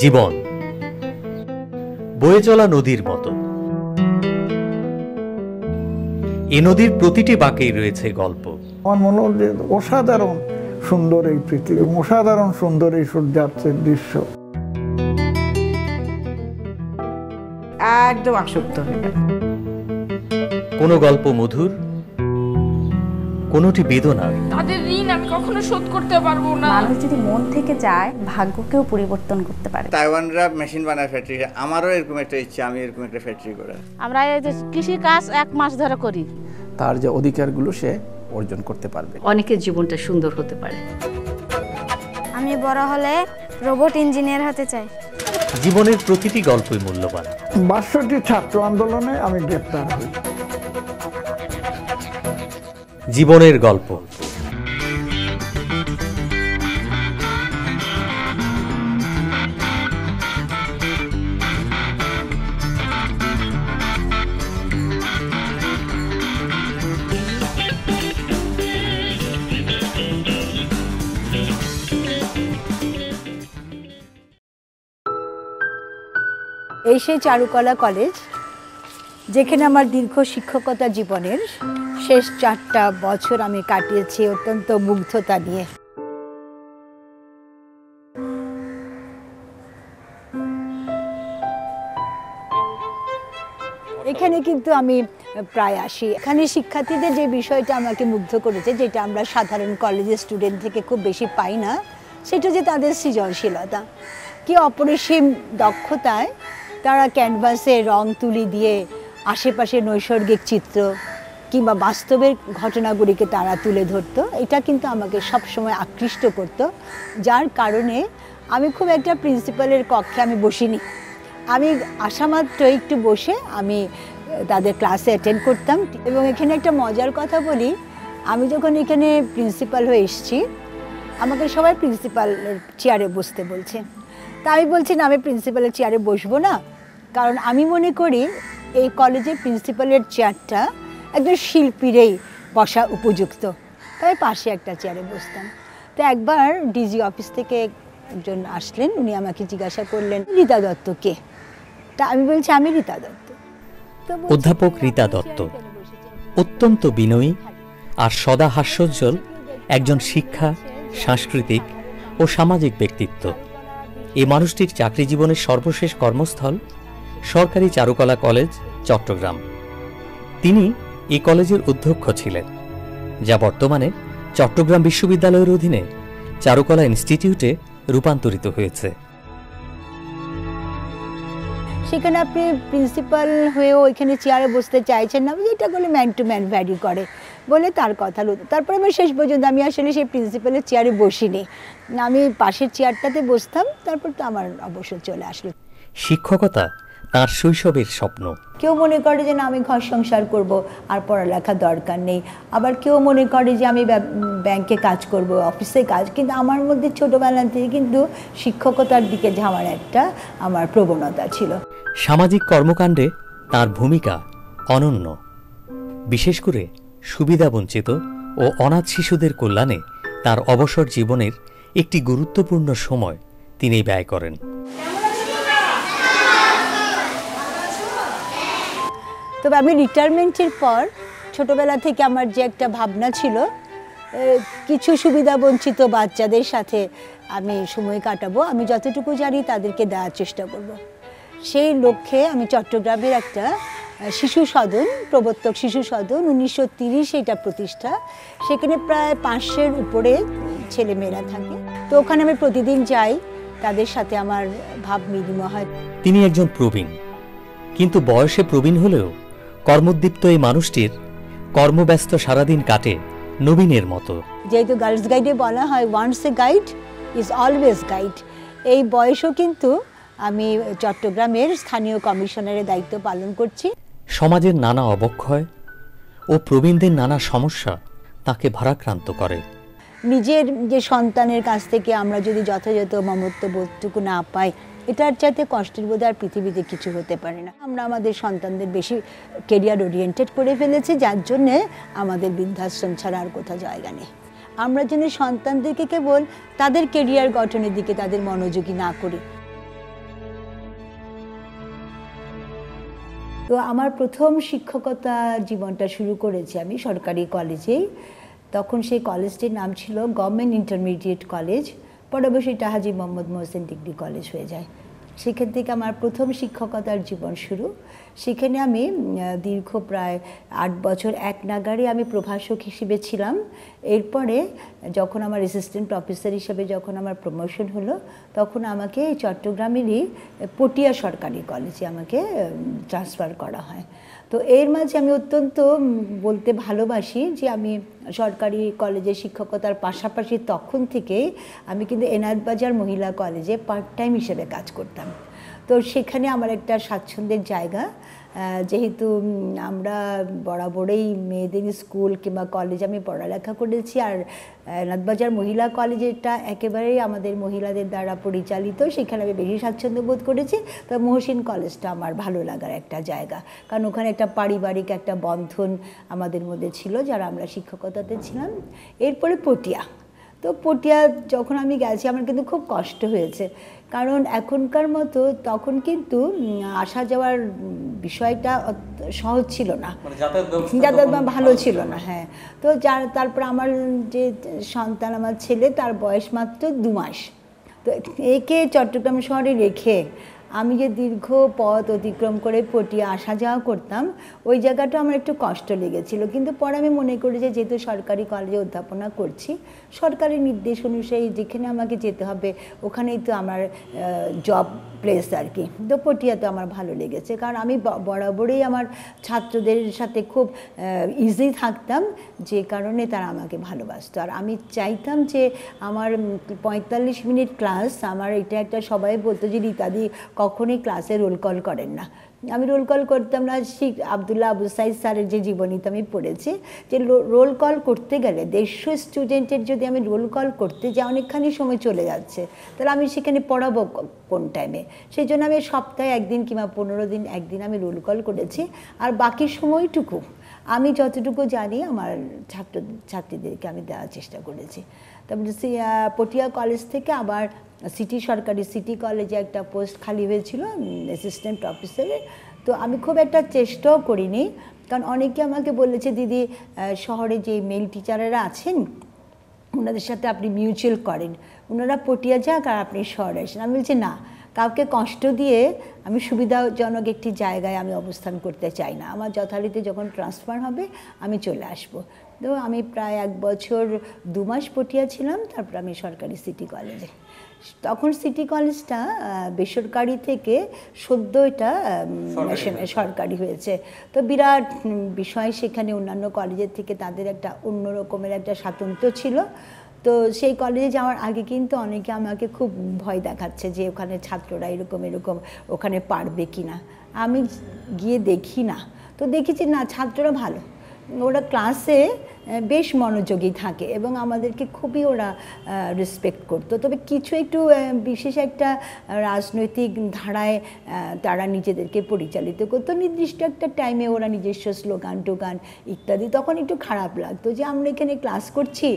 জীবন বয়ে চলা নদীর মতো এ নদীর প্রতিটি বাঁকেই রয়েছে গল্প আমার মনে হল যে অসাধারণ সুন্দর এই পৃথিবী অসাধারণ সুন্দর এই সূর্যাস্তের দৃশ্য একদম আসক্ত হয়ে কোনো গল্প মধুর কোনোটি বেদনা তাদের ঋণ আমি কখনো শোধ করতে পারবো না মানুষ যদি মন থেকে চায় ভাগ্যকেও পরিবর্তন করতে পারে তাইওয়ানরা মেশিন বানায় ফ্যাক্টরি আমারও এরকম একটা ইচ্ছা আমি এরকম একটা ফ্যাক্টরি করে আমরা এই যে কৃষি কাজ এক মাস ধরে করি তার যে অধিকারগুলো সে অর্জন করতে পারবে অনেকের জীবনটা সুন্দর হতে পারে আমি বড় হলে রোবট ইঞ্জিনিয়ার হতে চাই জীবনের প্রতিটি গল্পই মূল্যবান বাষট্টি ছাত্র আন্দোলনে আমি গ্রেপ্তার হই জীবনের গল্প এই সেই চারুকলা কলেজ যেখানে আমার দীর্ঘ শিক্ষকতা জীবনের শেষ চারটা বছর আমি কাটিয়েছি অত্যন্ত মুগ্ধতা নিয়ে এখানে কিন্তু আমি প্রায় আসি এখানে শিক্ষার্থীদের যে বিষয়টা আমাকে মুগ্ধ করেছে যেটা আমরা সাধারণ কলেজের স্টুডেন্ট থেকে খুব বেশি পাই না সেটা যে তাদের সৃজনশীলতা কি অপরিসীম দক্ষতায় তারা ক্যানভাসে রং তুলি দিয়ে আশেপাশে নৈসর্গিক চিত্র কিংবা বাস্তবের ঘটনাগুলিকে তারা তুলে ধরত এটা কিন্তু আমাকে সবসময় আকৃষ্ট করত যার কারণে আমি খুব একটা প্রিন্সিপালের কক্ষে আমি বসিনি আমি আসামাত্র একটু বসে আমি তাদের ক্লাসে অ্যাটেন্ড করতাম এবং এখানে একটা মজার কথা বলি আমি যখন এখানে প্রিন্সিপাল হয়ে এসেছি আমাকে সবাই প্রিন্সিপালের চেয়ারে বসতে বলছে তা আমি বলছি না আমি প্রিন্সিপালের চেয়ারে বসবো না কারণ আমি মনে করি এই কলেজে প্রিন্সিপালের চেয়ারটা একজন শিল্পীরেই বসা উপযুক্ত তাই পাশে একটা চেয়ারে বসতাম তো একবার ডিজি অফিস থেকে একজন আসলেন উনি আমাকে জিজ্ঞাসা করলেন রীতা দত্ত কে তা আমি বলছি আমি রীতা দত্ত অধ্যাপক রীতা দত্ত অত্যন্ত বিনয়ী আর সদা হাস্যোজ্জ্বল একজন শিক্ষা সাংস্কৃতিক ও সামাজিক ব্যক্তিত্ব এ মানুষটির চাকরি জীবনের সর্বশেষ কর্মস্থল সরকারি চারুকলা কলেজ চট্টগ্রাম তিনি এই কলেজের অধ্যক্ষ ছিলেন যা বর্তমানে চট্টগ্রাম বিশ্ববিদ্যালয়ের অধীনে চারুকলা ইনস্টিটিউটে রূপান্তরিত হয়েছে সেখানে আপনি প্রিন্সিপাল হয়ে ওইখানে চেয়ারে বসতে চাইছেন না এটা বলে ম্যান টু ম্যান ভ্যারি করে বলে তার কথা হলো তারপরে আমি শেষ পর্যন্ত আমি আসলে সেই প্রিন্সিপালের চেয়ারে বসিনি আমি পাশের চেয়ারটাতে বসতাম তারপর তো আমার অবসর চলে আসলো শিক্ষকতা তার শৈশবের স্বপ্ন কেউ মনে করে যে না আমি ঘর সংসার করব আর পড়ালেখা দরকার নেই আবার কেউ মনে করে যে আমি ব্যাংকে কাজ করব অফিসে কাজ কিন্তু আমার মধ্যে ছোটবেলা থেকে কিন্তু শিক্ষকতার দিকে যাওয়ার একটা আমার প্রবণতা ছিল সামাজিক কর্মকাণ্ডে তার ভূমিকা অনন্য বিশেষ করে সুবিধাবঞ্চিত ও অনাথ শিশুদের কল্যাণে তার অবসর জীবনের একটি গুরুত্বপূর্ণ সময় তিনি ব্যয় করেন তবে আমি রিটায়ারমেন্টের পর ছোটবেলা থেকে আমার যে একটা ভাবনা ছিল কিছু সুবিধা বঞ্চিত বাচ্চাদের সাথে আমি সময় কাটাবো আমি যতটুকু জানি তাদেরকে দেওয়ার চেষ্টা করব। সেই লক্ষ্যে আমি চট্টগ্রামের একটা শিশু সদন প্রবর্তক শিশু সদন উনিশশো এটা প্রতিষ্ঠা সেখানে প্রায় পাঁচশোর উপরে ছেলেমেয়েরা থাকে তো ওখানে আমি প্রতিদিন যাই তাদের সাথে আমার ভাব বিনিময় হয় তিনি একজন প্রবীণ কিন্তু বয়সে প্রবীণ হলেও কর্মোদ্দীপ্ত এই মানুষটির কর্মব্যস্ত সারাদিন কাটে নবীনের মতো যেহেতু গার্লস গাইডে বলা হয় once a guide is always guide এই বয়সও কিন্তু আমি চট্টগ্রামের স্থানীয় কমিশনারের দায়িত্ব পালন করছি সমাজের নানা অবক্ষয় ও প্রবীণদের নানা সমস্যা তাকে ভারাক্রান্ত করে নিজের যে সন্তানের কাছ থেকে আমরা যদি যথাযথ মমত্ব বোধটুকু না পাই এটার চাইতে কষ্টের বোধ আর পৃথিবীতে কিছু হতে পারে না আমরা আমাদের সন্তানদের বেশি কেরিয়ার ওরিয়েন্টেড করে ফেলেছি যার জন্যে আমাদের বৃদ্ধাশ্রম ছাড়া আর কোথাও জায়গা নেই আমরা যেন সন্তানদেরকে কেবল তাদের কেরিয়ার গঠনের দিকে তাদের মনোযোগী না করি তো আমার প্রথম শিক্ষকতা জীবনটা শুরু করেছি আমি সরকারি কলেজেই তখন সেই কলেজটির নাম ছিল গভর্নমেন্ট ইন্টারমিডিয়েট কলেজ পরবশী টাহাজি মোহাম্মদ মোহসেন ডিগ্রি কলেজ হয়ে যায় সেখান থেকে আমার প্রথম শিক্ষকতার জীবন শুরু সেখানে আমি দীর্ঘ প্রায় আট বছর এক নাগারে আমি প্রভাষক হিসেবে ছিলাম এরপরে যখন আমার অ্যাসিস্ট্যান্ট প্রফেসর হিসেবে যখন আমার প্রমোশন হলো তখন আমাকে চট্টগ্রামেরই পটিয়া সরকারি কলেজে আমাকে ট্রান্সফার করা হয় তো এর মাঝে আমি অত্যন্ত বলতে ভালোবাসি যে আমি সরকারি কলেজে শিক্ষকতার পাশাপাশি তখন থেকেই আমি কিন্তু এনায়তবাজার মহিলা কলেজে পার্ট টাইম হিসেবে কাজ করতাম তো সেখানে আমার একটা স্বাচ্ছন্দ্যের জায়গা যেহেতু আমরা বরাবরেই মেয়েদের স্কুল কিংবা কলেজে আমি পড়ালেখা করেছি আর নাথবাজার মহিলা কলেজেরটা একেবারেই আমাদের মহিলাদের দ্বারা পরিচালিত সেখানে আমি বেশি স্বাচ্ছন্দ্য বোধ করেছি তবে মহসিন কলেজটা আমার ভালো লাগার একটা জায়গা কারণ ওখানে একটা পারিবারিক একটা বন্ধন আমাদের মধ্যে ছিল যারা আমরা শিক্ষকতাতে ছিলাম এরপরে পটিয়া তো পটিয়া যখন আমি গেছি আমার কিন্তু খুব কষ্ট হয়েছে কারণ এখনকার মতো তখন কিন্তু আসা যাওয়ার বিষয়টা সহজ ছিল না মানে যাতায়াত ভালো ছিল না হ্যাঁ তো যার তারপর আমার যে সন্তান আমার ছেলে তার বয়স মাত্র দু মাস তো একে চট্টগ্রাম শহরে রেখে আমি যে দীর্ঘ পথ অতিক্রম করে পটিয়া আসা যাওয়া করতাম ওই জায়গাটা আমার একটু কষ্ট লেগেছিল কিন্তু পরে আমি মনে করি যে যেহেতু সরকারি কলেজে অধ্যাপনা করছি সরকারি নির্দেশ অনুযায়ী যেখানে আমাকে যেতে হবে ওখানেই তো আমার জব প্লেস আর কি তো পটিয়াতে আমার ভালো লেগেছে কারণ আমি বরাবরই আমার ছাত্রদের সাথে খুব ইজি থাকতাম যে কারণে তারা আমাকে ভালোবাসতো আর আমি চাইতাম যে আমার পঁয়তাল্লিশ মিনিট ক্লাস আমার এটা একটা সবাই বলতো যে রীতাদি কখনোই ক্লাসে রোল কল করেন না আমি রোল কল করতাম না শিখ আবদুল্লাহ আবু সাইদ স্যারের যে জীবনীতে আমি পড়েছি যে রোল কল করতে গেলে দেড়শো স্টুডেন্টের যদি আমি রোল কল করতে যাই অনেকখানি সময় চলে যাচ্ছে তাহলে আমি সেখানে পড়াবো কোন টাইমে সেই জন্য আমি সপ্তাহে একদিন কিংবা পনেরো দিন একদিন আমি রোল কল করেছি আর বাকি সময়টুকু আমি যতটুকু জানি আমার ছাত্র ছাত্রীদেরকে আমি দেওয়ার চেষ্টা করেছি তারপরে পটিয়া কলেজ থেকে আবার সিটি সরকারি সিটি কলেজে একটা পোস্ট খালি হয়েছিল অ্যাসিস্ট্যান্ট অফিসারের তো আমি খুব একটা চেষ্টাও করিনি কারণ অনেকে আমাকে বলেছে দিদি শহরে যে মেল টিচারেরা আছেন ওনাদের সাথে আপনি মিউচুয়াল করেন ওনারা পটিয়া যাক আর আপনি শহরে আসেন আমি বলছি না কাউকে কষ্ট দিয়ে আমি সুবিধাজনক একটি জায়গায় আমি অবস্থান করতে চাই না আমার যথারীতি যখন ট্রান্সফার হবে আমি চলে আসব তো আমি প্রায় এক বছর দু মাস পটিয়া ছিলাম তারপর আমি সরকারি সিটি কলেজে তখন সিটি কলেজটা বেসরকারি থেকে সদ্য এটা সরকারি হয়েছে তো বিরাট বিষয় সেখানে অন্যান্য কলেজের থেকে তাদের একটা অন্য রকমের একটা স্বাতন্ত্র্য ছিল তো সেই কলেজে যাওয়ার আগে কিন্তু অনেকে আমাকে খুব ভয় দেখাচ্ছে যে ওখানে ছাত্ররা এরকম এরকম ওখানে পারবে কি না আমি গিয়ে দেখি না তো দেখেছি না ছাত্ররা ভালো ওরা ক্লাসে বেশ মনোযোগী থাকে এবং আমাদেরকে খুবই ওরা রেসপেক্ট করতো তবে কিছু একটু বিশেষ একটা রাজনৈতিক ধারায় তারা নিজেদেরকে পরিচালিত করতো নির্দিষ্ট একটা টাইমে ওরা নিজস্ব স্লোগান টোগান ইত্যাদি তখন একটু খারাপ লাগতো যে আমরা এখানে ক্লাস করছি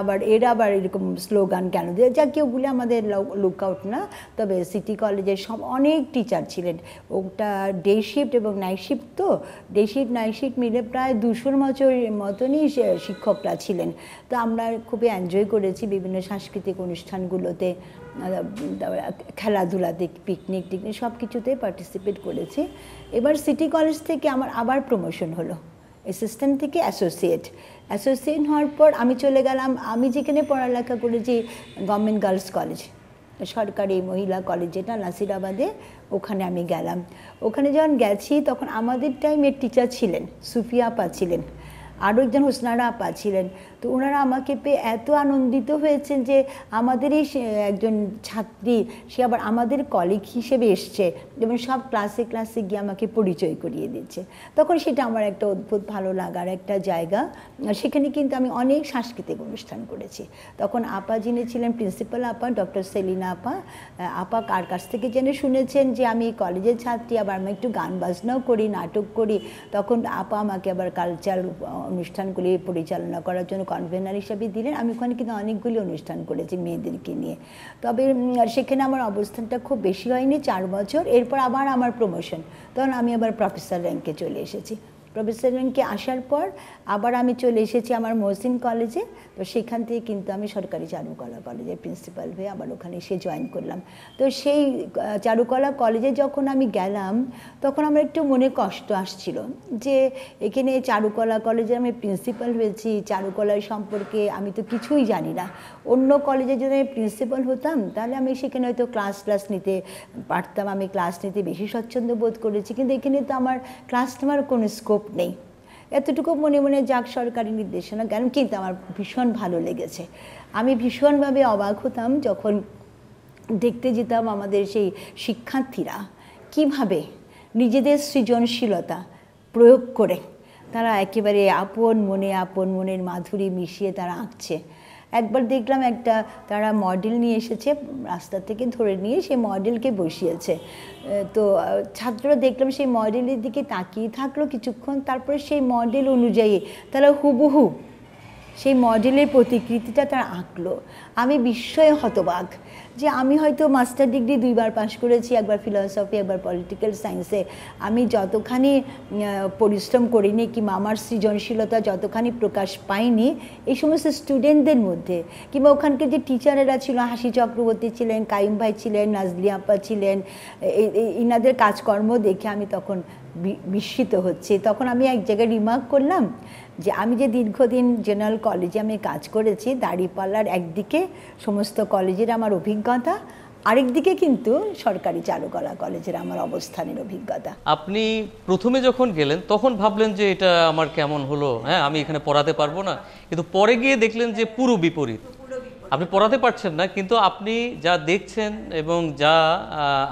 আবার এরা আবার এরকম স্লোগান কেন দিয়ে যা কেউ বলে আমাদের লুক আউট না তবে সিটি কলেজের সব অনেক টিচার ছিলেন ওটা ডে শিফট এবং নাইট শিফট তো ডে শিফট নাইট শিফট মিলে প্রায় দুশোর মতনই শিক্ষকরা ছিলেন তো আমরা খুবই এনজয় করেছি বিভিন্ন সাংস্কৃতিক অনুষ্ঠানগুলোতে খেলাধুলাতে পিকনিক টিকনিক সব কিছুতেই পার্টিসিপেট করেছি এবার সিটি কলেজ থেকে আমার আবার প্রমোশন হলো অ্যাসিস্ট্যান্ট থেকে অ্যাসোসিয়েট অ্যাসোসিয়েট হওয়ার পর আমি চলে গেলাম আমি যেখানে পড়ালেখা করেছি গভর্নমেন্ট গার্লস কলেজ সরকারি মহিলা কলেজ যেটা নাসিরাবাদে ওখানে আমি গেলাম ওখানে যখন গেছি তখন আমাদের টাইমের টিচার ছিলেন সুফিয়া আপা ছিলেন আরও একজন husna ra তো ওনারা আমাকে পেয়ে এত আনন্দিত হয়েছেন যে আমাদেরই একজন ছাত্রী সে আবার আমাদের কলিগ হিসেবে এসছে যেমন সব ক্লাসে ক্লাসে গিয়ে আমাকে পরিচয় করিয়ে দিচ্ছে তখন সেটা আমার একটা অদ্ভুত ভালো লাগার একটা জায়গা সেখানে কিন্তু আমি অনেক সাংস্কৃতিক অনুষ্ঠান করেছি তখন আপা যিনি ছিলেন প্রিন্সিপাল আপা ডক্টর সেলিনা আপা আপা কার কাছ থেকে জেনে শুনেছেন যে আমি কলেজের ছাত্রী আবার আমি একটু গান বাজনাও করি নাটক করি তখন আপা আমাকে আবার কালচার অনুষ্ঠানগুলি পরিচালনা করার জন্য কনভেনার হিসাবে দিলেন আমি ওখানে কিন্তু অনেকগুলি অনুষ্ঠান করেছি মেয়েদেরকে নিয়ে তবে সেখানে আমার অবস্থানটা খুব বেশি হয়নি চার বছর এরপর আবার আমার প্রমোশন তখন আমি আবার প্রফেসর র্যাঙ্কে চলে এসেছি প্রফেসর রেঙ্কে আসার পর আবার আমি চলে এসেছি আমার মহসিন কলেজে তো সেখান থেকে কিন্তু আমি সরকারি চারুকলা কলেজের প্রিন্সিপাল হয়ে আবার ওখানে এসে জয়েন করলাম তো সেই চারুকলা কলেজে যখন আমি গেলাম তখন আমার একটু মনে কষ্ট আসছিল যে এখানে চারুকলা কলেজে আমি প্রিন্সিপাল হয়েছি চারুকলা সম্পর্কে আমি তো কিছুই জানি না অন্য কলেজে যদি আমি প্রিন্সিপাল হতাম তাহলে আমি সেখানে হয়তো ক্লাস ক্লাস নিতে পারতাম আমি ক্লাস নিতে বেশি স্বচ্ছন্দ বোধ করেছি কিন্তু এখানে তো আমার ক্লাস নেওয়ার কোনো স্কোপ স্কোপ নেই এতটুকু মনে মনে যাক সরকারি নির্দেশনা কেন কিন্তু আমার ভীষণ ভালো লেগেছে আমি ভীষণভাবে অবাক হতাম যখন দেখতে যেতাম আমাদের সেই শিক্ষার্থীরা কিভাবে নিজেদের সৃজনশীলতা প্রয়োগ করে তারা একেবারে আপন মনে আপন মনের মাধুরী মিশিয়ে তারা আঁকছে একবার দেখলাম একটা তারা মডেল নিয়ে এসেছে রাস্তা থেকে ধরে নিয়ে সেই মডেলকে বসিয়েছে তো ছাত্ররা দেখলাম সেই মডেলের দিকে তাকিয়ে থাকলো কিছুক্ষণ তারপরে সেই মডেল অনুযায়ী তারা হুবহু সেই মডেলের প্রতিকৃতিটা তারা আঁকলো আমি বিস্ময়ে হতবাক যে আমি হয়তো মাস্টার ডিগ্রি দুইবার পাশ করেছি একবার ফিলসফি একবার পলিটিক্যাল সায়েন্সে আমি যতখানি পরিশ্রম করিনি কিংবা আমার সৃজনশীলতা যতখানি প্রকাশ পাইনি এই সমস্ত স্টুডেন্টদের মধ্যে কিংবা ওখানকে যে টিচারেরা ছিল হাসি চক্রবর্তী ছিলেন কাইম ভাই ছিলেন নাজলি আপা ছিলেন ইনাদের কাজকর্ম দেখে আমি তখন বিস্মিত হচ্ছে তখন আমি এক জায়গায় রিমার্ক করলাম যে আমি যে দীর্ঘদিন জেনারেল কলেজে আমি কাজ করেছি দাড়িপাল্লার একদিকে সমস্ত কলেজের আমার অভিজ্ঞতা আরেকদিকে কিন্তু সরকারি চারুকলা কলেজের আমার অবস্থানের অভিজ্ঞতা আপনি প্রথমে যখন গেলেন তখন ভাবলেন যে এটা আমার কেমন হলো হ্যাঁ আমি এখানে পড়াতে পারবো না কিন্তু পরে গিয়ে দেখলেন যে পুরো বিপরীত আপনি পড়াতে পারছেন না কিন্তু আপনি যা দেখছেন এবং যা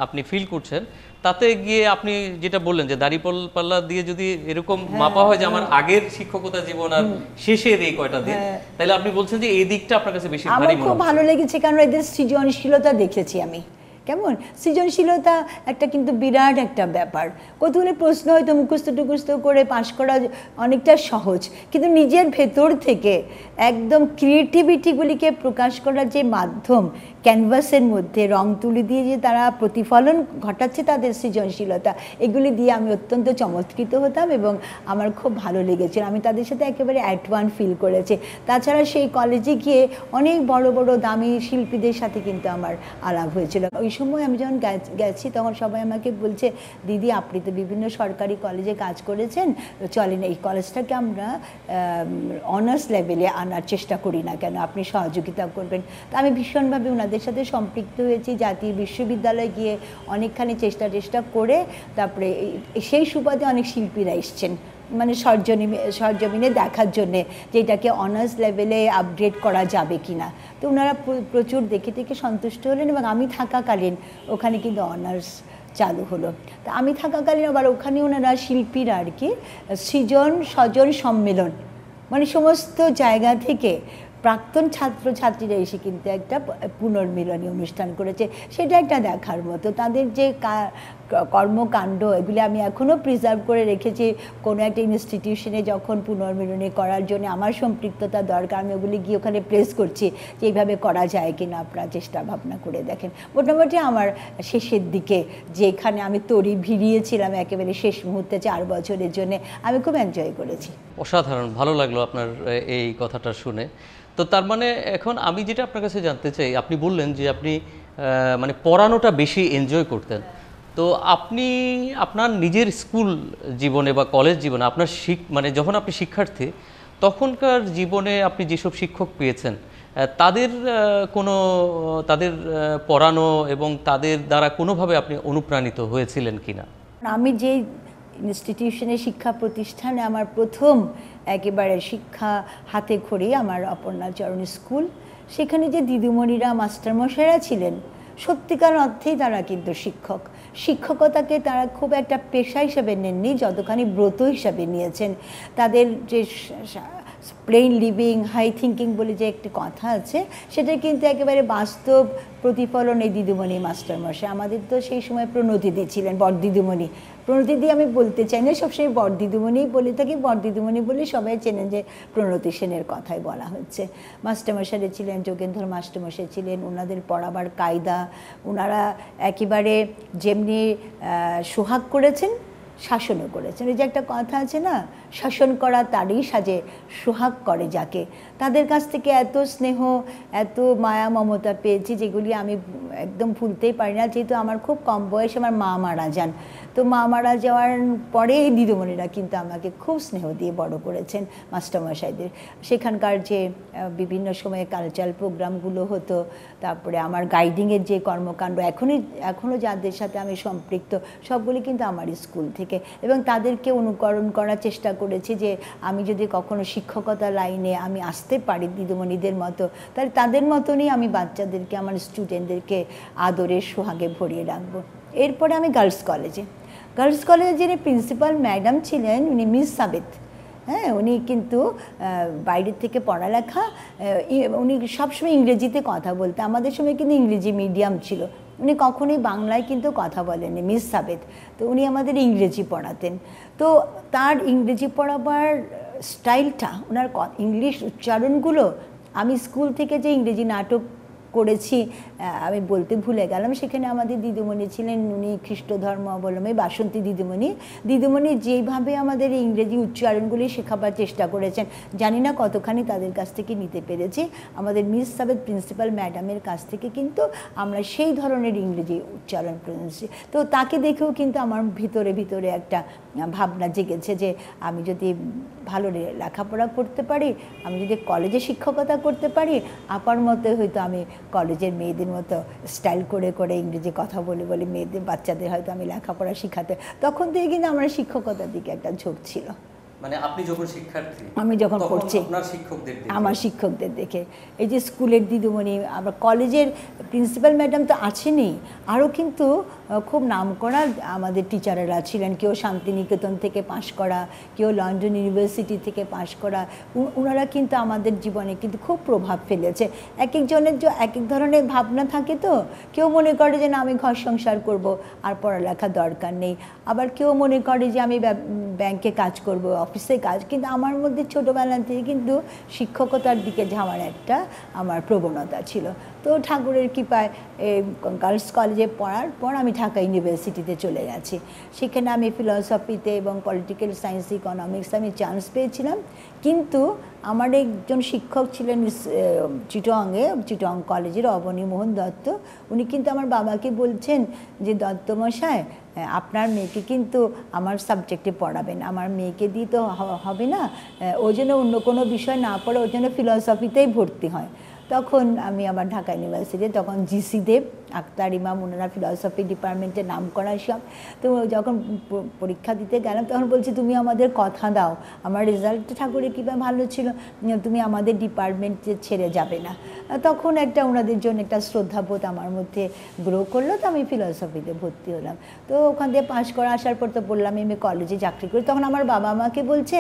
আপনি ফিল করছেন তাতে গিয়ে আপনি যেটা বললেন যে দাড়ি পাল্লা দিয়ে যদি এরকম হ্যাঁ, মাপা হয় যে আমার হ্যাঁ। আগের শিক্ষকতা জীবন আর শেষের এই কয়টা দিন হ্যাঁ। তাহলে আপনি বলছেন যে এই দিকটা আপনার কাছে বেশি ভারী মনে খুব ভালো লেগেছে কারণ এদের সৃজনশীলতা দেখেছি আমি কেমন সৃজনশীলতা একটা কিন্তু বিরাট একটা ব্যাপার কতগুলো প্রশ্ন হয়তো মুখস্থ টুকুস্থ করে পাশ করা অনেকটা সহজ কিন্তু নিজের ভেতর থেকে একদম ক্রিয়েটিভিটিগুলিকে প্রকাশ করার যে মাধ্যম ক্যানভাসের মধ্যে রং তুলি দিয়ে যে তারা প্রতিফলন ঘটাচ্ছে তাদের সৃজনশীলতা এগুলি দিয়ে আমি অত্যন্ত চমৎকৃত হতাম এবং আমার খুব ভালো লেগেছিল আমি তাদের সাথে একেবারে অ্যাডভান্স ফিল করেছি তাছাড়া সেই কলেজে গিয়ে অনেক বড় বড় দামি শিল্পীদের সাথে কিন্তু আমার আলাপ হয়েছিল ওই সময় আমি যখন গেছি তখন সবাই আমাকে বলছে দিদি আপনি তো বিভিন্ন সরকারি কলেজে কাজ করেছেন চলেন এই কলেজটাকে আমরা অনার্স লেভেলে আনার চেষ্টা করি না কেন আপনি সহযোগিতা করবেন তা আমি ভীষণভাবে ওনাদের তাদের সাথে সম্পৃক্ত হয়েছি জাতীয় বিশ্ববিদ্যালয়ে গিয়ে অনেকখানি চেষ্টা টেষ্টা করে তারপরে সেই সুবাদে অনেক শিল্পীরা এসছেন মানে সরজমিনে সরজমিনে দেখার জন্যে যে এটাকে অনার্স লেভেলে আপগ্রেড করা যাবে কি না তো ওনারা প্রচুর দেখে দেখে সন্তুষ্ট হলেন এবং আমি থাকাকালীন ওখানে কিন্তু অনার্স চালু হলো তা আমি থাকাকালীন আবার ওখানে ওনারা শিল্পীরা আর কি সৃজন স্বজন সম্মেলন মানে সমস্ত জায়গা থেকে প্রাক্তন ছাত্রছাত্রীরা এসে কিন্তু একটা পুনর্মিলনী অনুষ্ঠান করেছে সেটা একটা দেখার মতো তাদের যে কর্মকাণ্ড এগুলি আমি এখনও প্রিজার্ভ করে রেখেছি কোনো একটা ইনস্টিটিউশনে যখন পুনর্মিলনী করার জন্য আমার সম্পৃক্ততা দরকার আমি ওগুলি গিয়ে ওখানে প্লেস করছি যে এইভাবে করা যায় কি না আপনারা চেষ্টা ভাবনা করে দেখেন মোটামুটি আমার শেষের দিকে যেখানে আমি তরি ভিড়িয়েছিলাম একেবারে শেষ মুহূর্তে চার বছরের জন্য আমি খুব এনজয় করেছি অসাধারণ ভালো লাগলো আপনার এই কথাটা শুনে তো তার মানে এখন আমি যেটা আপনার কাছে জানতে চাই আপনি বললেন যে আপনি মানে পড়ানোটা বেশি এনজয় করতেন তো আপনি আপনার নিজের স্কুল জীবনে বা কলেজ জীবনে আপনার শিক মানে যখন আপনি শিক্ষার্থী তখনকার জীবনে আপনি যেসব শিক্ষক পেয়েছেন তাদের কোনো তাদের পড়ানো এবং তাদের দ্বারা কোনোভাবে আপনি অনুপ্রাণিত হয়েছিলেন কি না আমি যে ইনস্টিটিউশনে শিক্ষা প্রতিষ্ঠানে আমার প্রথম একেবারে শিক্ষা হাতে খড়ি আমার অপর্ণাচরণ স্কুল সেখানে যে দিদিমণিরা মাস্টারমশাইরা ছিলেন সত্যিকার অর্থেই তারা কিন্তু শিক্ষক শিক্ষকতাকে তারা খুব একটা পেশা হিসাবে নেননি যতখানি ব্রত হিসাবে নিয়েছেন তাদের যে প্লেন লিভিং হাই থিঙ্কিং বলে যে একটি কথা আছে সেটা কিন্তু একেবারে বাস্তব প্রতিফলন এই দিদিমণি মাস্টারমশাই আমাদের তো সেই সময় প্রণতিদি ছিলেন বর দিদিমণি প্রণতিদি আমি বলতে চাই না সবসময় বর দিদিমণি বলে থাকি বর দিদিমণি বলে সবাই চেনেন যে প্রণতি সেনের কথাই বলা হচ্ছে মাস্টারমশাই ছিলেন যোগেন্দ্র মাস্টারমশাই ছিলেন ওনাদের পড়াবার কায়দা ওনারা একেবারে যেমনি সোহাগ করেছেন শাসনও করেছেন এই যে একটা কথা আছে না শাসন করা তারই সাজে সোহাগ করে যাকে তাদের কাছ থেকে এত স্নেহ এত মায়া মমতা পেয়েছি যেগুলি আমি একদম ভুলতেই পারি না যেহেতু আমার খুব কম বয়সে আমার মা মারা যান তো মা মারা যাওয়ার পরেই দিদিমণিরা কিন্তু আমাকে খুব স্নেহ দিয়ে বড় করেছেন মাস্টারমশাইদের সেখানকার যে বিভিন্ন সময়ে কালচারাল প্রোগ্রামগুলো হতো তারপরে আমার গাইডিংয়ের যে কর্মকাণ্ড এখনই এখনও যাদের সাথে আমি সম্পৃক্ত সবগুলি কিন্তু আমার স্কুল থেকে এবং তাদেরকে অনুকরণ করার চেষ্টা করেছি যে আমি যদি কখনো শিক্ষকতা লাইনে আমি আসতে আসতে পারি দিদিমণিদের মতো তাহলে তাদের মতনই আমি বাচ্চাদেরকে আমার স্টুডেন্টদেরকে আদরের সোহাগে ভরিয়ে রাখবো এরপরে আমি গার্লস কলেজে গার্লস কলেজে যিনি প্রিন্সিপাল ম্যাডাম ছিলেন উনি মিস সাবেদ হ্যাঁ উনি কিন্তু বাইরের থেকে পড়ালেখা উনি সবসময় ইংরেজিতে কথা বলতে আমাদের সময় কিন্তু ইংরেজি মিডিয়াম ছিল উনি কখনোই বাংলায় কিন্তু কথা বলেননি মিস সাবেদ তো উনি আমাদের ইংরেজি পড়াতেন তো তার ইংরেজি পড়াবার স্টাইলটা ওনার ইংলিশ উচ্চারণগুলো আমি স্কুল থেকে যে ইংরেজি নাটক করেছি আমি বলতে ভুলে গেলাম সেখানে আমাদের দিদিমণি ছিলেন উনি খ্রিস্ট ধর্ম অবলম্বী বাসন্তী দিদিমণি দিদিমণি যেইভাবে আমাদের ইংরেজি উচ্চারণগুলি শেখাবার চেষ্টা করেছেন জানি না কতখানি তাদের কাছ থেকে নিতে পেরেছি আমাদের মিস সাবেদ প্রিন্সিপাল ম্যাডামের কাছ থেকে কিন্তু আমরা সেই ধরনের ইংরেজি উচ্চারণ করেছি তো তাকে দেখেও কিন্তু আমার ভিতরে ভিতরে একটা ভাবনা জেগেছে যে আমি যদি ভালো লেখাপড়া করতে পারি আমি যদি কলেজে শিক্ষকতা করতে পারি আপার মতে হয়তো আমি কলেজের মেয়েদের মতো স্টাইল করে করে ইংরেজি কথা বলে বলে মেয়েদের বাচ্চাদের হয়তো আমি লেখাপড়া শিখাতে তখন থেকে কিন্তু আমার শিক্ষকতার দিকে একটা ঝোঁক ছিল মানে আপনি যখন শিক্ষার্থী আমি যখন পড়ছি আমার শিক্ষকদের দেখে এই যে স্কুলের দিদিমণি আবার কলেজের প্রিন্সিপাল ম্যাডাম তো আছেনই আরও কিন্তু খুব নামকরা আমাদের টিচারেরা ছিলেন কেউ শান্তিনিকেতন থেকে পাশ করা কেউ লন্ডন ইউনিভার্সিটি থেকে পাশ করা ওনারা কিন্তু আমাদের জীবনে কিন্তু খুব প্রভাব ফেলেছে এক একজনের যে এক এক ধরনের ভাবনা থাকে তো কেউ মনে করে যে না আমি ঘর সংসার করব আর পড়ালেখা দরকার নেই আবার কেউ মনে করে যে আমি ব্যাংকে কাজ করব অফিসে কাজ কিন্তু আমার মধ্যে ছোটোবেলা থেকে কিন্তু শিক্ষকতার দিকে যাওয়ার একটা আমার প্রবণতা ছিল তো ঠাকুরের কৃপায় গার্লস কলেজে পড়ার পর আমি ঢাকা ইউনিভার্সিটিতে চলে গেছি সেখানে আমি ফিলসফিতে এবং পলিটিক্যাল সায়েন্স ইকোনমিক্স আমি চান্স পেয়েছিলাম কিন্তু আমার একজন শিক্ষক ছিলেন চিটংয়ে চিটং কলেজের অবনী মোহন দত্ত উনি কিন্তু আমার বাবাকে বলছেন যে দত্তমশায় আপনার মেয়েকে কিন্তু আমার সাবজেক্টে পড়াবেন আমার মেয়েকে দিয়ে তো হবে না ও যেন অন্য কোনো বিষয় না পড়ে ও যেন ফিলসফিতেই ভর্তি হয় তখন আমি আমার ঢাকা ইউনিভার্সিটিতে তখন জিসি দেব আক্তার ইমাম ওনারা ফিলসফি ডিপার্টমেন্টে নাম করা সব তো যখন পরীক্ষা দিতে গেলাম তখন বলছি তুমি আমাদের কথা দাও আমার রেজাল্ট ঠাকুরের কীভাবে ভালো ছিল তুমি আমাদের ডিপার্টমেন্টে ছেড়ে যাবে না তখন একটা ওনাদের জন্য একটা শ্রদ্ধাবোধ আমার মধ্যে গ্রো করলো তো আমি ফিলসফিতে ভর্তি হলাম তো ওখান থেকে পাশ করা আসার পর তো বললাম আমি কলেজে চাকরি করি তখন আমার বাবা মাকে বলছে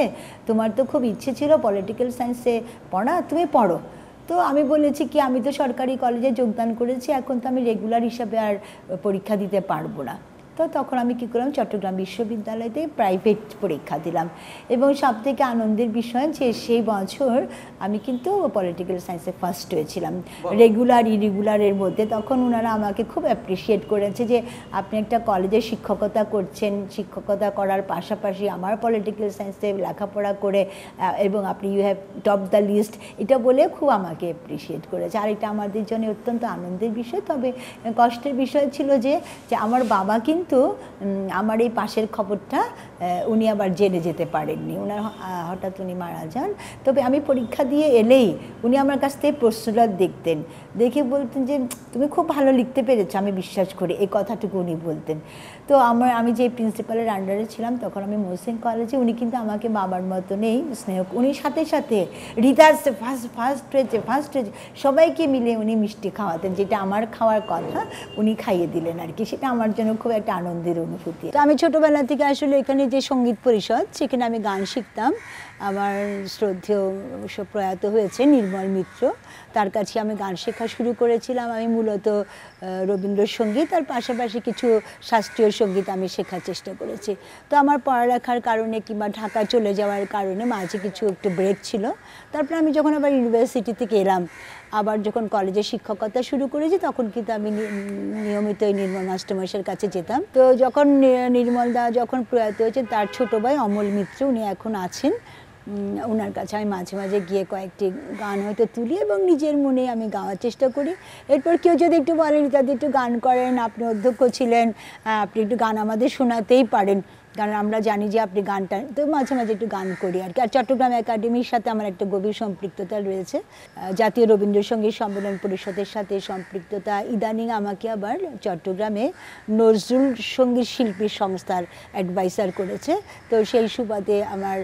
তোমার তো খুব ইচ্ছে ছিল পলিটিক্যাল সায়েন্সে পড়া তুমি পড়ো তো আমি বলেছি কি আমি তো সরকারি কলেজে যোগদান করেছি এখন তো আমি রেগুলার হিসাবে আর পরীক্ষা দিতে পারবো না তো তখন আমি কী করলাম চট্টগ্রাম বিশ্ববিদ্যালয়তে প্রাইভেট পরীক্ষা দিলাম এবং সব থেকে আনন্দের বিষয় যে সেই বছর আমি কিন্তু পলিটিক্যাল সায়েন্সে ফার্স্ট হয়েছিলাম রেগুলার ইরেগুলারের মধ্যে তখন ওনারা আমাকে খুব অ্যাপ্রিসিয়েট করেছে যে আপনি একটা কলেজে শিক্ষকতা করছেন শিক্ষকতা করার পাশাপাশি আমার পলিটিক্যাল সায়েন্সে লেখাপড়া করে এবং আপনি you have top the list এটা বলে খুব আমাকে অ্যাপ্রিসিয়েট করেছে আর এটা আমাদের জন্য অত্যন্ত আনন্দের বিষয় তবে কষ্টের বিষয় ছিল যে যে আমার বাবা কিন্তু কিন্তু আমার এই পাশের খবরটা উনি আবার জেলে যেতে পারেননি ওনার হঠাৎ উনি মারা যান তবে আমি পরীক্ষা দিয়ে এলেই উনি আমার কাছ থেকে প্রশ্নটা দেখতেন দেখে বলতেন যে তুমি খুব ভালো লিখতে পেরেছো আমি বিশ্বাস করি এই কথাটুকু উনি বলতেন তো আমার আমি যে প্রিন্সিপালের আন্ডারে ছিলাম তখন আমি মহসিন কলেজে উনি কিন্তু আমাকে বাবার মতো নেই স্নেহ উনি সাথে সাথে রিতার্স ফার্স্ট ফার্স্ট হয়েছে ফার্স্ট হয়েছে সবাইকে মিলে উনি মিষ্টি খাওয়াতেন যেটা আমার খাওয়ার কথা উনি খাইয়ে দিলেন আর কি সেটা আমার জন্য খুব একটা আনন্দের অনুভূতি তো আমি ছোটোবেলা থেকে আসলে এখানে যে সঙ্গীত পরিষদ সেখানে আমি গান শিখতাম আমার শ্রদ্ধেয় প্রয়াত হয়েছে নির্মল মিত্র তার কাছে আমি গান শেখা শুরু করেছিলাম আমি মূলত রবীন্দ্রসঙ্গীত আর পাশাপাশি কিছু শাস্ত্রীয় সঙ্গীত আমি শেখার চেষ্টা করেছি তো আমার পড়ালেখার কারণে কিংবা ঢাকা চলে যাওয়ার কারণে মাঝে কিছু একটু ব্রেক ছিল তারপরে আমি যখন আবার ইউনিভার্সিটি থেকে এলাম আবার যখন কলেজে শিক্ষকতা শুরু করেছি তখন কিন্তু আমি নিয়মিতই নির্মল মাস্টারমশাইয়ের কাছে যেতাম তো যখন নির্মল দা যখন প্রয়াত হয়েছে তার ছোট ভাই অমল মিত্র উনি এখন আছেন ওনার কাছে আমি মাঝে মাঝে গিয়ে কয়েকটি গান হয়তো তুলি এবং নিজের মনে আমি গাওয়ার চেষ্টা করি এরপর কেউ যদি একটু বলেন তাদের একটু গান করেন আপনি অধ্যক্ষ ছিলেন আপনি একটু গান আমাদের শোনাতেই পারেন কারণ আমরা জানি যে আপনি গানটা তো মাঝে মাঝে একটু গান করি আর কি আর চট্টগ্রাম একাডেমির সাথে আমার একটা গভীর সম্পৃক্ততা রয়েছে জাতীয় রবীন্দ্রসঙ্গীত সম্মেলন পরিষদের সাথে সম্পৃক্ততা ইদানিং আমাকে আবার চট্টগ্রামে নজরুল সঙ্গীত শিল্পী সংস্থার অ্যাডভাইসার করেছে তো সেই সুবাদে আমার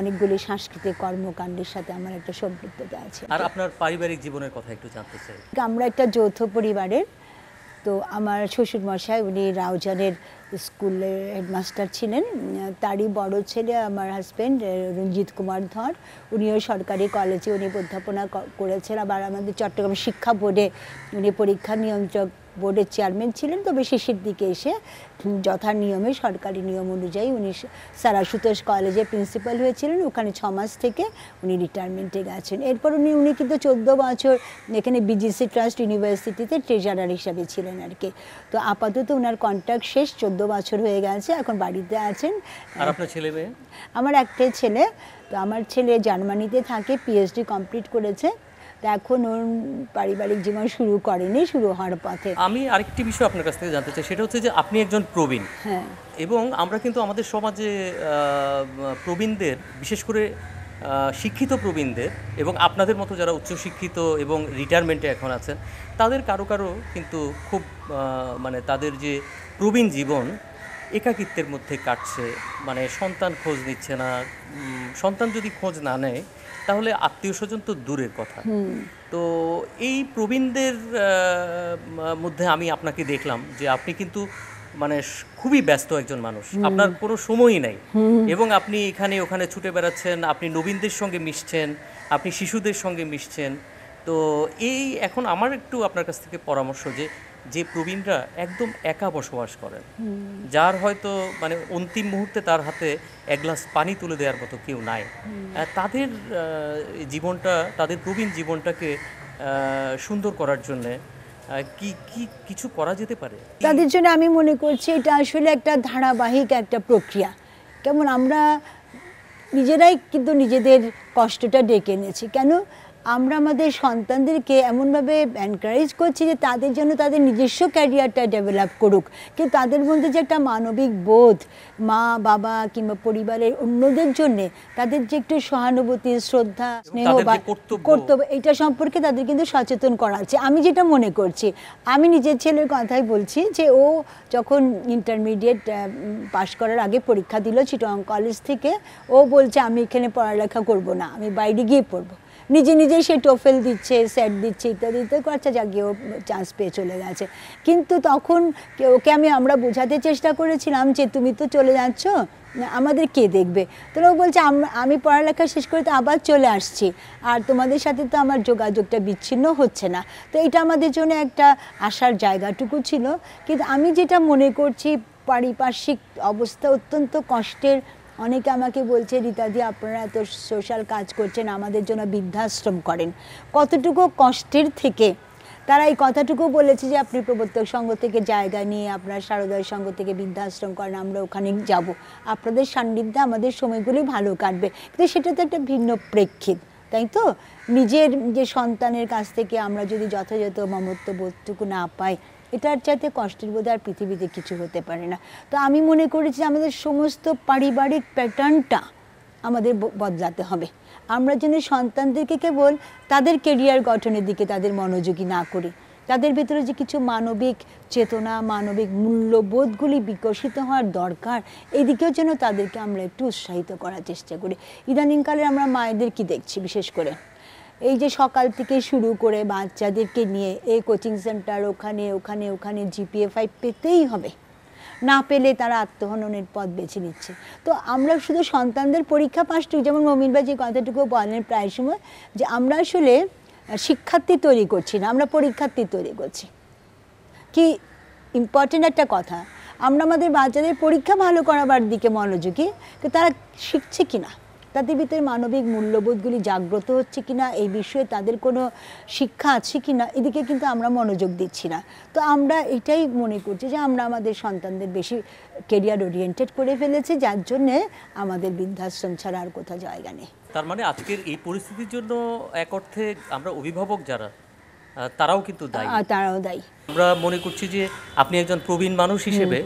অনেকগুলি সাংস্কৃতিক কর্মকাণ্ডের সাথে আমার একটা সম্পৃক্ততা আছে আর আপনার পারিবারিক জীবনের কথা একটু জানতে চাই আমরা একটা যৌথ পরিবারের তো আমার শ্বশুর মশাই উনি রাউজানের স্কুলের হেডমাস্টার ছিলেন তারই বড় ছেলে আমার হাজব্যান্ড রঞ্জিত কুমার ধর উনিও সরকারি কলেজে উনি অধ্যাপনা করেছেন আবার আমাদের চট্টগ্রাম শিক্ষা বোর্ডে উনি পরীক্ষা নিয়ন্ত্রক বোর্ডের চেয়ারম্যান ছিলেন তবে শেষের দিকে এসে যথা নিয়মে সরকারি নিয়ম অনুযায়ী উনি সারাসুতোষ কলেজে প্রিন্সিপাল হয়েছিলেন ওখানে ছ মাস থেকে উনি রিটায়ারমেন্টে গেছেন এরপর উনি উনি কিন্তু চোদ্দ বছর এখানে বিজিসি ট্রাস্ট ইউনিভার্সিটিতে ট্রেজারার হিসাবে ছিলেন আর কি তো আপাতত ওনার কন্ট্রাক্ট শেষ চোদ্দ বছর হয়ে গেছে এখন বাড়িতে আছেন আমার একটাই ছেলে তো আমার ছেলে জার্মানিতে থাকে পিএইচডি কমপ্লিট করেছে এখন ওর পারিবারিক জীবন শুরু করেনি শুরু হওয়ার পথে আমি আরেকটি বিষয় আপনার কাছ থেকে জানতে চাই সেটা হচ্ছে যে আপনি একজন প্রবীণ হ্যাঁ এবং আমরা কিন্তু আমাদের সমাজে প্রবীণদের বিশেষ করে শিক্ষিত প্রবীণদের এবং আপনাদের মতো যারা উচ্চশিক্ষিত এবং রিটায়ারমেন্টে এখন আছেন তাদের কারো কারো কিন্তু খুব মানে তাদের যে প্রবীণ জীবন একাকিত্বের মধ্যে কাটছে মানে সন্তান খোঁজ নিচ্ছে না সন্তান যদি খোঁজ না নেয় তাহলে আত্মীয় স্বজন তো দূরের কথা তো এই প্রবীণদের মধ্যে আমি আপনাকে দেখলাম যে আপনি কিন্তু মানে খুবই ব্যস্ত একজন মানুষ আপনার কোনো সময়ই নাই এবং আপনি এখানে ওখানে ছুটে বেড়াচ্ছেন আপনি নবীনদের সঙ্গে মিশছেন আপনি শিশুদের সঙ্গে মিশছেন তো এই এখন আমার একটু আপনার কাছ থেকে পরামর্শ যে যে প্রবীণরা একদম একা বসবাস করেন যার হয়তো মানে অন্তিম মুহূর্তে তার হাতে এক গ্লাস পানি তুলে দেওয়ার মতো কেউ নাই তাদের জীবনটা তাদের প্রবীণ জীবনটাকে সুন্দর করার জন্যে কি কি কিছু করা যেতে পারে তাদের জন্য আমি মনে করছি এটা আসলে একটা ধারাবাহিক একটা প্রক্রিয়া কেমন আমরা নিজেরাই কিন্তু নিজেদের কষ্টটা ডেকে এনেছি কেন আমরা আমাদের সন্তানদেরকে এমনভাবে এনকারেজ করছি যে তাদের জন্য তাদের নিজস্ব ক্যারিয়ারটা ডেভেলপ করুক কিন্তু তাদের মধ্যে যে একটা মানবিক বোধ মা বাবা কিংবা পরিবারের অন্যদের জন্যে তাদের যে একটু সহানুভূতি শ্রদ্ধা স্নেহ বা কর্তব্য এটা সম্পর্কে তাদের কিন্তু সচেতন করা হচ্ছে আমি যেটা মনে করছি আমি নিজের ছেলের কথাই বলছি যে ও যখন ইন্টারমিডিয়েট পাশ করার আগে পরীক্ষা দিল চিটং কলেজ থেকে ও বলছে আমি এখানে পড়ালেখা করব না আমি বাইরে গিয়ে পড়বো নিজে নিজেই সে টোফেল দিচ্ছে সেট দিচ্ছে ইত্যাদি ইত্যাদি আচ্ছা যাকে ও চান্স পেয়ে চলে গেছে কিন্তু তখন ওকে আমি আমরা বোঝাতে চেষ্টা করেছিলাম যে তুমি তো চলে যাচ্ছ আমাদের কে দেখবে তোরা বলছে আমি পড়ালেখা শেষ করে তো আবার চলে আসছি আর তোমাদের সাথে তো আমার যোগাযোগটা বিচ্ছিন্ন হচ্ছে না তো এটা আমাদের জন্য একটা আসার জায়গাটুকু ছিল কিন্তু আমি যেটা মনে করছি পারিপার্শ্বিক অবস্থা অত্যন্ত কষ্টের অনেকে আমাকে বলছে রীতাদি আপনারা এত সোশ্যাল কাজ করছেন আমাদের জন্য বৃদ্ধাশ্রম করেন কতটুকু কষ্টের থেকে তারা এই কথাটুকু বলেছে যে আপনি প্রবর্তক সংঘ থেকে জায়গা নিয়ে আপনার শারদয় সংঘ থেকে বৃদ্ধাশ্রম করেন আমরা ওখানে যাব আপনাদের সান্নিধ্যে আমাদের সময়গুলি ভালো কাটবে কিন্তু সেটা তো একটা ভিন্ন প্রেক্ষিত তাই তো নিজের যে সন্তানের কাছ থেকে আমরা যদি যথাযথ মমত্ব বোধটুকু না পাই এটার চাইতে কষ্টের বোধ আর পৃথিবীতে কিছু হতে পারে না তো আমি মনে করেছি আমাদের সমস্ত পারিবারিক প্যাটার্নটা আমাদের বদলাতে হবে আমরা যেন সন্তানদেরকে কেবল তাদের কেরিয়ার গঠনের দিকে তাদের মনোযোগী না করি তাদের ভেতরে যে কিছু মানবিক চেতনা মানবিক মূল্যবোধগুলি বিকশিত হওয়ার দরকার এদিকেও যেন তাদেরকে আমরা একটু উৎসাহিত করার চেষ্টা করি ইদানিংকালে আমরা মায়েদের কি দেখছি বিশেষ করে এই যে সকাল থেকে শুরু করে বাচ্চাদেরকে নিয়ে এই কোচিং সেন্টার ওখানে ওখানে ওখানে জিপিএ ফাইভ পেতেই হবে না পেলে তারা আত্মহননের পথ বেছে নিচ্ছে তো আমরা শুধু সন্তানদের পরীক্ষা পাশটুকু যেমন মমিনবা যে কথাটুকু বলেন প্রায় সময় যে আমরা আসলে শিক্ষার্থী তৈরি করছি না আমরা পরীক্ষার্থী তৈরি করছি কি ইম্পর্টেন্ট একটা কথা আমরা আমাদের বাচ্চাদের পরীক্ষা ভালো করাবার দিকে মনোযোগী তারা শিখছে কি না তাদের ভিতরে মানবিক মূল্যবোধগুলি জাগ্রত হচ্ছে কিনা এই বিষয়ে তাদের কোনো শিক্ষা আছে কিনা এদিকে কিন্তু আমরা মনোযোগ দিচ্ছি না তো আমরা এটাই মনে করছি যে আমরা আমাদের সন্তানদের বেশি কেরিয়ার ওরিয়েন্টেড করে ফেলেছি যার জন্যে আমাদের বৃদ্ধাশ্রম ছাড়া আর কোথাও জায়গা নেই তার মানে আজকের এই পরিস্থিতির জন্য এক অর্থে আমরা অভিভাবক যারা তারাও কিন্তু দায়ী তারাও দায়ী আমরা মনে করছি যে আপনি একজন প্রবীণ মানুষ হিসেবে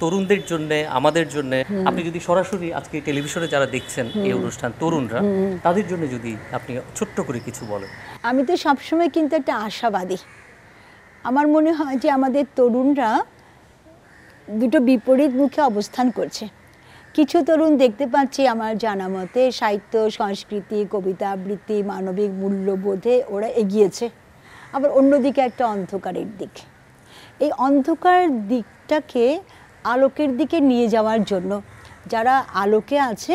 তরুণদের জন্য আমাদের জন্য আপনি যদি সরাসরি আজকে টেলিভিশনে যারা দেখছেন এই অনুষ্ঠান তরুণরা তাদের জন্য যদি আপনি ছোট্ট করে কিছু বলেন আমি তো সবসময় কিন্তু একটা আশাবাদী আমার মনে হয় যে আমাদের তরুণরা দুটো বিপরীত মুখে অবস্থান করছে কিছু তরুণ দেখতে পাচ্ছি আমার জানামতে সাহিত্য সংস্কৃতি কবিতা আবৃত্তি মানবিক মূল্যবোধে ওরা এগিয়েছে আবার অন্যদিকে একটা অন্ধকারের দিক এই অন্ধকার দিকটাকে আলোকের দিকে নিয়ে যাওয়ার জন্য যারা আলোকে আছে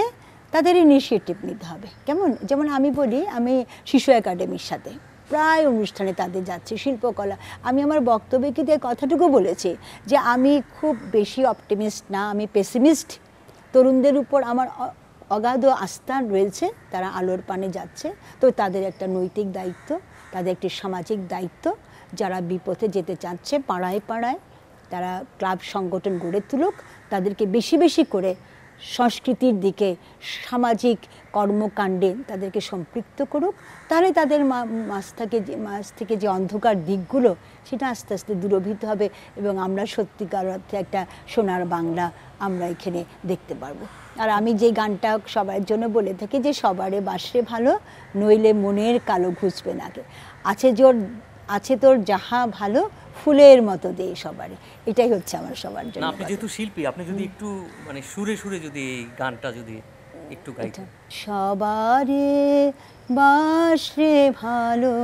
তাদের ইনিশিয়েটিভ নিতে হবে কেমন যেমন আমি বলি আমি শিশু একাডেমির সাথে প্রায় অনুষ্ঠানে তাদের যাচ্ছে শিল্পকলা আমি আমার বক্তব্যে কি কথাটুকু বলেছি যে আমি খুব বেশি অপটিমিস্ট না আমি পেসিমিস্ট তরুণদের উপর আমার অগাধ আস্থা রয়েছে তারা আলোর পানে যাচ্ছে তো তাদের একটা নৈতিক দায়িত্ব তাদের একটি সামাজিক দায়িত্ব যারা বিপথে যেতে চাচ্ছে পাড়ায় পাড়ায় তারা ক্লাব সংগঠন গড়ে তুলুক তাদেরকে বেশি বেশি করে সংস্কৃতির দিকে সামাজিক কর্মকাণ্ডে তাদেরকে সম্পৃক্ত করুক তাহলে তাদের মাছ থেকে মাছ থেকে যে অন্ধকার দিকগুলো সেটা আস্তে আস্তে দূরভীত হবে এবং আমরা সত্যিকার অর্থে একটা সোনার বাংলা আমরা এখানে দেখতে পারবো আর আমি যে গানটা সবার জন্য বলে থাকি যে সবারে বাসরে ভালো নইলে মনের কালো ঘুষবে নাকে আছে জোর আছে তোর যাহা ভালো ফুলের মতো দে সবার এটাই হচ্ছে আমার সবার জন্য আপনি যেহেতু শিল্পী আপনি যদি একটু মানে সুরে সুরে যদি এই গানটা যদি একটু গাইতেন আচ্ছা, সবারে বাস রে ভালো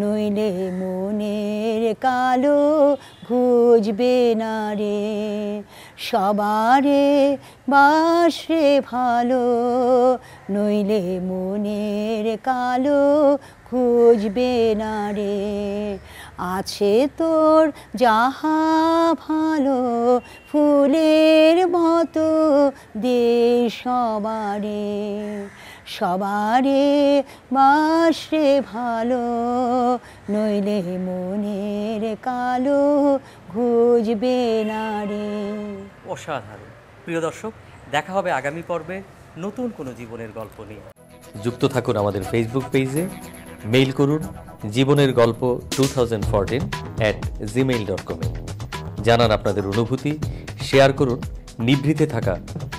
নইলে মনের কালো ঘুজবে না রে সবারে বাস রে ভালো নইলে মনের কালো খুঁজবে না রে আছে তোর যাহা ভালো ফুলের মতো দে সবারে সবারে বাসে ভালো নইলে মনের কালো ঘুজবে না রে অসাধারণ প্রিয় দর্শক দেখা হবে আগামী পর্বে নতুন কোনো জীবনের গল্প নিয়ে যুক্ত থাকুন আমাদের ফেসবুক পেজে মেইল করুন জীবনের গল্প two thousand fourteen at Gmail dot কমে জানান আপনাদের অনুভূতি শেয়ার করুন নিভৃতে থাকা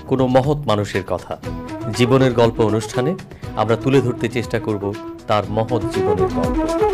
কোনো মহৎ মানুষের কথা জীবনের গল্প অনুষ্ঠানে আমরা তুলে ধরতে চেষ্টা করব তার মহৎ জীবনের গল্প